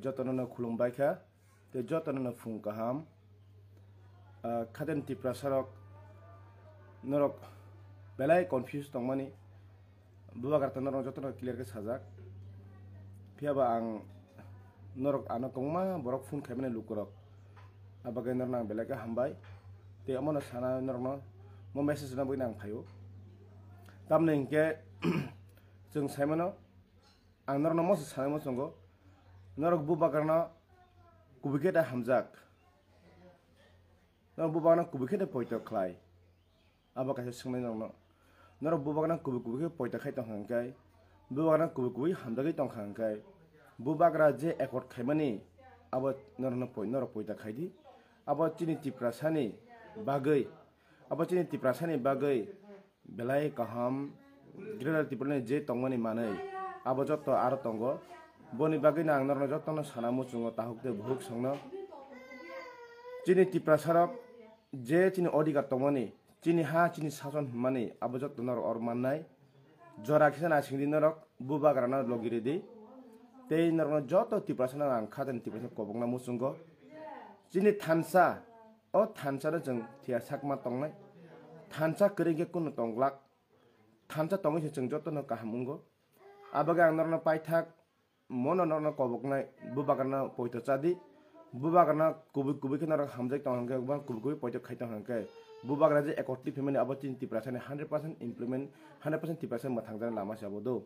jatanana khulumbai kha te jatanana phung kaham khaden ti prasarok norok belai confused tongmani buwa kar tanor jatanana clear ke sajak phia ba ang norok anakongma borok phung khaimane lukorok abagai norna belai ka hambai te amona sana norna mo message na boina ang phaiyo tamne inke jeng saimano ang norna mo sana mo songo নৰক বুবাকৰণ কুবিকেটে হামজাক নৰক বুবাকৰণ কুবিকেটে পইতক খাই আবা কাছে সুমাই নৰক নৰক বুবাকৰণ কুবি কুবিকে পইতক খাই তংখাংকাই বুবাকৰণ কুবি কুবি হামজাকে তংখাংকাই বুবাকৰা যে একৰ খাইমানি আব নৰক পই নৰক পইতক খাই দি আব চিনি তিপ্ৰাচানি বাগৈ আব চিনি তিপ্ৰাচানি বাগৈ বেলাই কাহাম গ্ৰেলাৰ তিপ্ৰানি যে তংমানি মানে আব যত আৰু তংগ boni bagina ang narno jotno sanamu chungo tahukte bhuk sangno chini tiprasarok je chini odikar tomoni chini ha chini sajon humani abo jotno or mannai jora kisan asingdinorok bubagrana logire di tei narno joto tiprasana ang khaten tiprasa kobongna muchungo chini thansa o thansa ro jeng thia sakma tongnai thansa kringe kun tonglak thansa tongi se jeng jotno kahamungo abaga ang narno paithak mono no no kobok nai bubagana poito chadi bubagana kubi kubi kena hamjak tong hanke ba kubi kubi poito khaita hanke bubagana je ekotti phemeni abotin ti prasane 100% implement 100% ti prasane mathang jan lama sabo do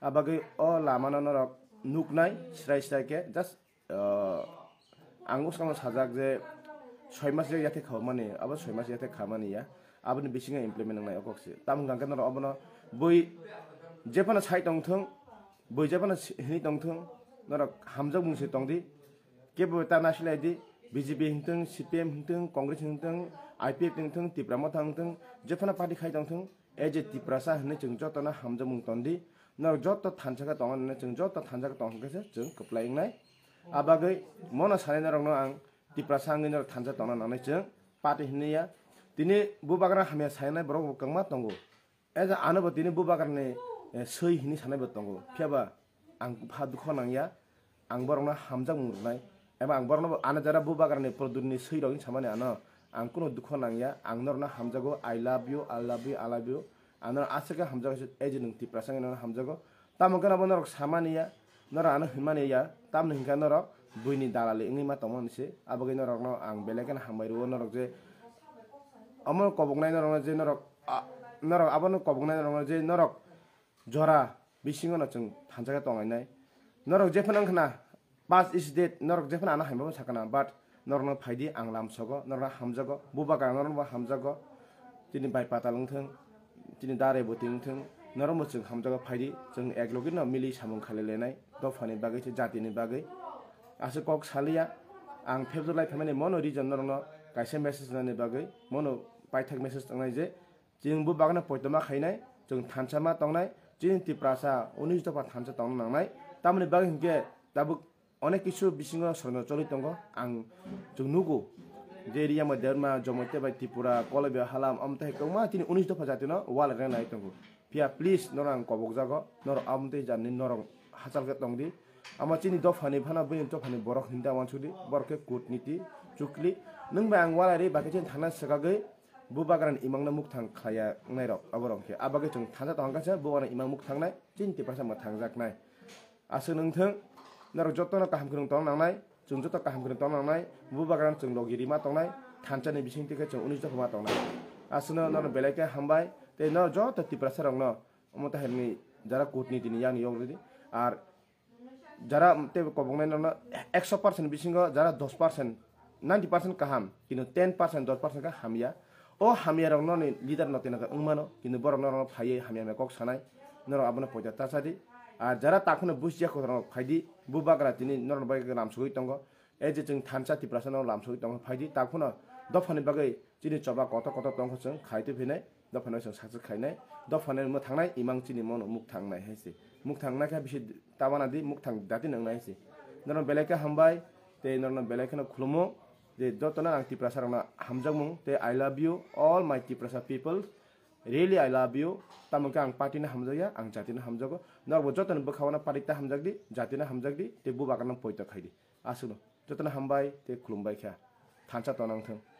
abage o lama no no nuk nai srai srai ke just angus kama sajak je 6 mas je yate khamani abo 6 mas yate khamani ya abuni bisinga implement nai okokse tam gangkana abona boi jepana chai tong thong बैजाबना हिनि तंगथु नरा हामजक मुसे तंगदि के बयता नासिलायदि BJP हिनथु सिपिएम हिनथु कांग्रेस हिनथु आइपीए हिनथु तिप्रमा थांगथु जेफना पार्टी खाय तंगथु एजे तिप्रासा हने चंग जतना हामजक मुंग तंगदि नरा जत त थानसाका तंग न चंग जत त थानसाका तंग गसे चंग कप्लाइंग नाय आबागे मोनो सानै नरा न आं तिप्रासा हने नरा थानसा तना नने च पार्टी हिनिया दिने बुबागरा हामिया सायनाय बरो कंगमा तंगो एजे आनोबो दिने बुबागरने সৈ হিনি সানাই বেতন ফিয়াবা আংফা দুখ নাইয়া আংবরনা হামজা মুরনাই এবং আংবরন আনে যারা বু বাগারনি প্রদুননি সৈ রগিন সামানে আন আংকুন দুখ নাইয়া আংনরনা হামজাগো I love you I love you I love you আনর আসেকে হামজাগো এ যে নিংতি প্রাসাঙ্গে নরা হামজাগো তামকে নব নরক সামানিয়া নর আন হিমানিয়া তাম নিংকা নর বুইনি দালালি ইংলি মা তমন সে আবগে নরক আং বেলেগে হামাইরু নরক যে অমর কবগনাই নরক যে নরক নরক আবন কবগনাই নরক যে নরক जरा बिसिङ नचुङ थान्छ क्या नै नरक जेफन खाना पास इस डेट नरक जेफन आना हाम्रो छाकना बाट नर फाइदि आं लाम्सग नर हामजग बुबा गाङ नर हामजग तिनी बाइ पाता लुङ तिनी दारे बोति लुङ नर हामजग फाइदि जों एग्लोगि न मिलि सामु खालि दफानि बागै जातिनि बागै आसु कक सालिया आं फेब्रुअरी थानानै मन रिजन नर गाइसे मेसेज होनानै बागै मन पाइथाक मेसेज थांनाय जे जों बुबा गाग्रा पयतमा खाइनाय जों थानसामा थांनाय ट्रिनिटी प्रासा उनी दफा थान्छ त नाङलाई तामाङले बाघिन के तबु अनेक किसु बिसिङ सर्न चलितङ्ग आङ जुनुगु जेरिया मदेरमा जमैते बाई तिपुरा कलबे हलाम अमते कमा तिनी उनी दफा जाते न वाल रे नाय तङ्गु पिया प्लीज नराङ कबो जगो नर अमते जानि नर हासल के तङ्गदि अमा चिनी दफ हने भना बिन दफ हने बरख निदा वाछुदि बरके कोट नीति चुकली नङ बाङ वाला रे बाके चिन थाना सगागै bu bagran imangna muk thang khaya ngai rok aborong ke abage chung thanja tong kacha bu ana imang muk thang nai chin ti pasa ma thang jak nai asu nung thang nar jotto na kaham krung tong nang nai chung jotto kaham krung tong nang nai bu bagran chung logiri ma tong nai thancha ni bising ti ke chung unis jok ma tong nai asu na nar belai ke hambai te nar jotto ti prasa rong no omota herni যারা কূটনীতি নিয়ে আমি already আর যারা কবংনাই একশো percent বিশৃঙ্গ যারা দশ percent ninety percent কাহাম কিন্তু টেন পার্সেন্ট দশ পার্সেন্ট হামিয়া অ হামি আৰু ন লিডাৰ নতেনেকৈ উংমান কিন্তু বৰ নৰ ফাইয়ে হামি আমি কক চানাই নৰ আপোনাৰ পইচা তাচা দি আৰু যাৰা তাকোনে বুজি দিয়া কথা ফাই দি বুবাগৰা তিনি নৰ বাইক লামচুকৈ টংগ এই যে যোন থান চাতি প্ৰাচান লামচুকৈ টংগ ফাই দি তাকোনো দফানি বাগৈ তিনি চবা কত কত টংগ যোন খাইটো ফিনাই দফানে যোন চাচু খাইনাই দফানে মই থাকনাই ইমান মন মোক থাকনাই হৈছে মোক থাকনাকে বেছি টাৱানা দি মোক থাক দাঁতি নাই হৈছে নৰ তে নৰ বেলেগখনে খুলমক দে যতনা আংটি প্রাসার হামজাকমু দে I love you all mighty প্রাসার people really I love you তামুকে আং পার্টি হামজাগিয়া আং জাতি হামজাগো নব যতন বোখাওয়া পার্টি হামজাক দি জাতি হামজাক দি দে বুবাগান পৈত খাই দি আসুন যতন হামবাই দে খুলুমবাই খা থানসা তনাং থাকে